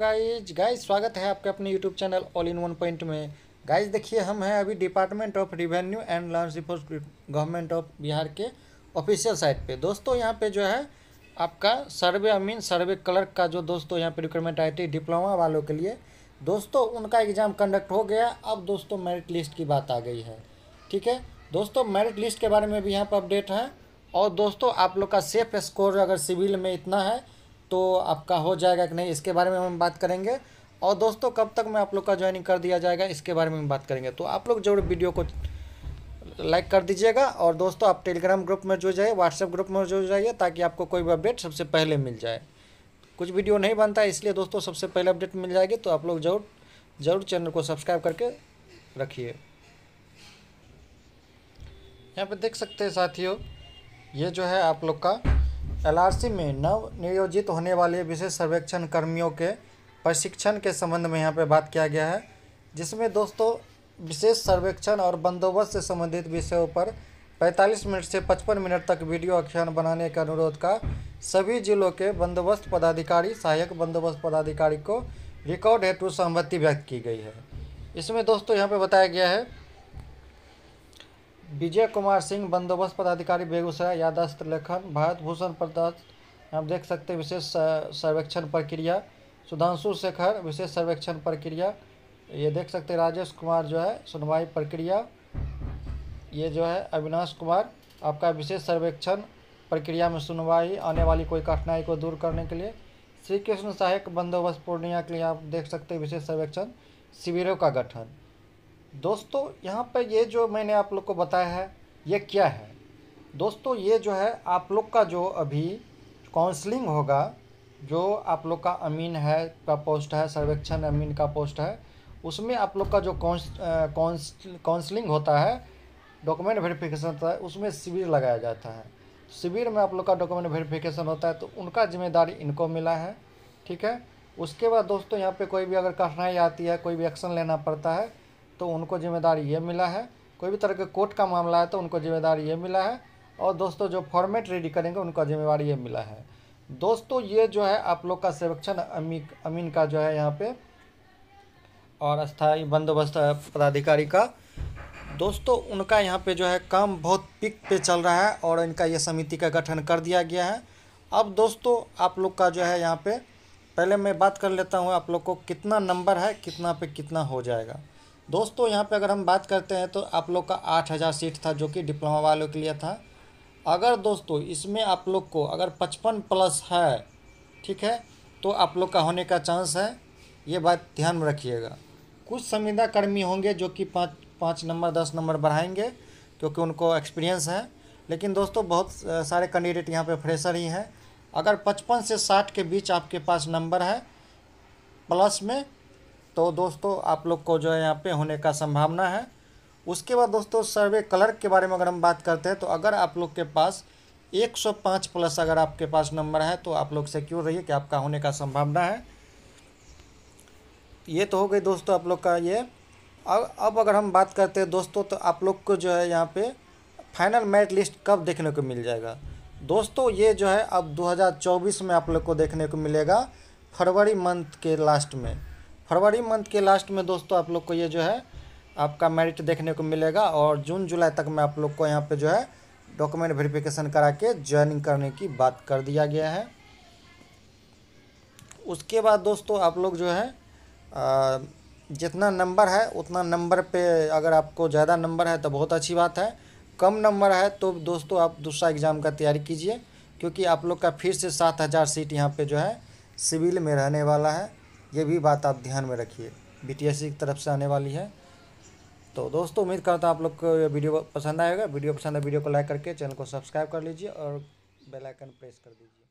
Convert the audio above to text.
guys guys स्वागत है आपके अपने YouTube channel All in One Point में गाइज देखिए हम हैं अभी department of revenue and lands reforms government of Bihar के ऑफिशियल साइट पे दोस्तों यहाँ पे जो है आपका सर्वे अमीन सर्वे क्लर्क का जो दोस्तों यहाँ पे रिक्रूटमेंट आई थी डिप्लोमा वालों के लिए दोस्तों उनका एग्ज़ाम कंडक्ट हो गया अब दोस्तों मेरिट लिस्ट की बात आ गई है ठीक है दोस्तों मेरिट लिस्ट के बारे में भी यहाँ पर अपडेट है और दोस्तों आप लोग का सेफ स्कोर अगर सिविल में इतना है तो आपका हो जाएगा कि नहीं इसके बारे में हम बात करेंगे और दोस्तों कब तक मैं आप लोग का ज्वाइनिंग कर दिया जाएगा इसके बारे में हम बात करेंगे तो आप लोग जरूर वीडियो को लाइक कर दीजिएगा और दोस्तों आप टेलीग्राम ग्रुप में जुड़ जाइए व्हाट्सएप ग्रुप में जुड़ जाइए ताकि आपको कोई भी अपडेट सबसे पहले मिल जाए कुछ वीडियो नहीं बनता इसलिए दोस्तों सबसे पहले अपडेट मिल जाएगी तो आप लोग जरूर जरूर चैनल को सब्सक्राइब करके रखिए यहाँ पे देख सकते हैं साथियों ये जो है आप लोग का एलआरसी में नव नियोजित होने वाले विशेष सर्वेक्षण कर्मियों के प्रशिक्षण के संबंध में यहाँ पे बात किया गया है जिसमें दोस्तों विशेष सर्वेक्षण और बंदोबस्त से संबंधित विषयों पर 45 मिनट से 55 मिनट तक वीडियो अख्यान बनाने के अनुरोध का सभी जिलों के बंदोबस्त पदाधिकारी सहायक बंदोबस्त पदाधिकारी को रिकॉर्ड हेतु सहमति व्यक्त की गई है इसमें दोस्तों यहाँ पर बताया गया है विजय कुमार सिंह बंदोबस्त पदाधिकारी बेगूसराय यादस्त लेखन भारत भूषण प्रदान आप देख सकते हैं विशेष सर्वेक्षण प्रक्रिया सुधांशु शेखर विशेष सर्वेक्षण प्रक्रिया ये देख सकते हैं राजेश कुमार जो है सुनवाई प्रक्रिया ये जो है अविनाश कुमार आपका विशेष सर्वेक्षण प्रक्रिया में सुनवाई आने वाली कोई कठिनाई को दूर करने के लिए श्री कृष्ण सहायक बंदोबस्त पूर्णिया के लिए आप देख सकते हैं विशेष सर्वेक्षण शिविरों का गठन दोस्तों यहाँ पर ये जो मैंने आप लोग को बताया है ये क्या है दोस्तों ये जो है आप लोग का जो अभी काउंसलिंग होगा जो आप लोग का अमीन है का पोस्ट है सर्वेक्षण अमीन का पोस्ट है उसमें आप लोग का जो काउंसलिंग होता है डॉक्यूमेंट वेरिफिकेशन होता है उसमें शिविर लगाया जाता है शिविर में आप लोग का डॉक्यूमेंट वेरिफिकेशन होता है तो उनका जिम्मेदारी इनको मिला है ठीक है उसके बाद दोस्तों यहाँ पे कोई भी अगर कठिनाई आती है कोई भी एक्शन लेना पड़ता है तो उनको जिम्मेदार ये मिला है कोई भी तरह के कोर्ट का मामला है तो उनको जिम्मेदार ये मिला है और दोस्तों जो फॉर्मेट रेडी करेंगे उनका जिम्मेवार ये मिला है दोस्तों ये जो है आप लोग का सर्वेक्षण अमीन अमीन का जो है यहाँ पे और स्थायी बंदोबस्त पदाधिकारी का दोस्तों उनका यहाँ पे जो है काम बहुत पिक पे चल रहा है और इनका ये समिति का गठन कर दिया गया है अब दोस्तों आप लोग का जो है यहाँ पे पहले मैं बात कर लेता हूँ आप लोग को कितना नंबर है कितना पे कितना हो जाएगा दोस्तों यहाँ पे अगर हम बात करते हैं तो आप लोग का आठ हज़ार सीट था जो कि डिप्लोमा वालों के लिए था अगर दोस्तों इसमें आप लोग को अगर पचपन प्लस है ठीक है तो आप लोग का होने का चांस है ये बात ध्यान में रखिएगा कुछ संविदा कर्मी होंगे जो कि पाँच पाँच नंबर दस नंबर बढ़ाएंगे क्योंकि उनको एक्सपीरियंस है लेकिन दोस्तों बहुत सारे कैंडिडेट यहाँ पर फ्रेशर ही हैं अगर पचपन से साठ के बीच आपके पास नंबर है प्लस में तो दोस्तों आप लोग को जो है यहाँ पे होने का संभावना है उसके बाद दोस्तों सर्वे क्लर्क के बारे में अगर हम बात करते हैं तो अगर आप लोग के पास 105 प्लस अगर आपके पास नंबर है तो आप लोग सिक्योर रहिए कि आपका होने का संभावना है ये तो हो गई दोस्तों आप लोग का ये अब अब अगर हम बात करते हैं दोस्तों तो आप लोग को जो है यहाँ पे फाइनल मेरिट लिस्ट कब देखने को मिल जाएगा दोस्तों ये जो है अब 2024 में आप लोग को देखने को मिलेगा फरवरी मंथ के लास्ट में फरवरी मंथ के लास्ट में दोस्तों आप लोग को ये जो है आपका मेरिट देखने को मिलेगा और जून जुलाई तक में आप लोग को यहाँ पे जो है डॉक्यूमेंट वेरिफिकेशन करा के ज्वाइनिंग करने की बात कर दिया गया है उसके बाद दोस्तों आप लोग जो है जितना नंबर है उतना नंबर पे अगर आपको ज़्यादा नंबर है तो बहुत अच्छी बात है कम नंबर है तो दोस्तों आप दूसरा एग्ज़ाम का तैयारी कीजिए क्योंकि आप लोग का फिर से सात हज़ार सीट यहाँ पर जो है सिविल में रहने वाला है ये भी बात आप ध्यान में रखिए बी की तरफ से आने वाली है तो दोस्तों उम्मीद करता हूँ आप लोग को ये वीडियो पसंद आएगा वीडियो पसंद है वीडियो को लाइक करके चैनल को सब्सक्राइब कर लीजिए और बेल आइकन प्रेस कर दीजिए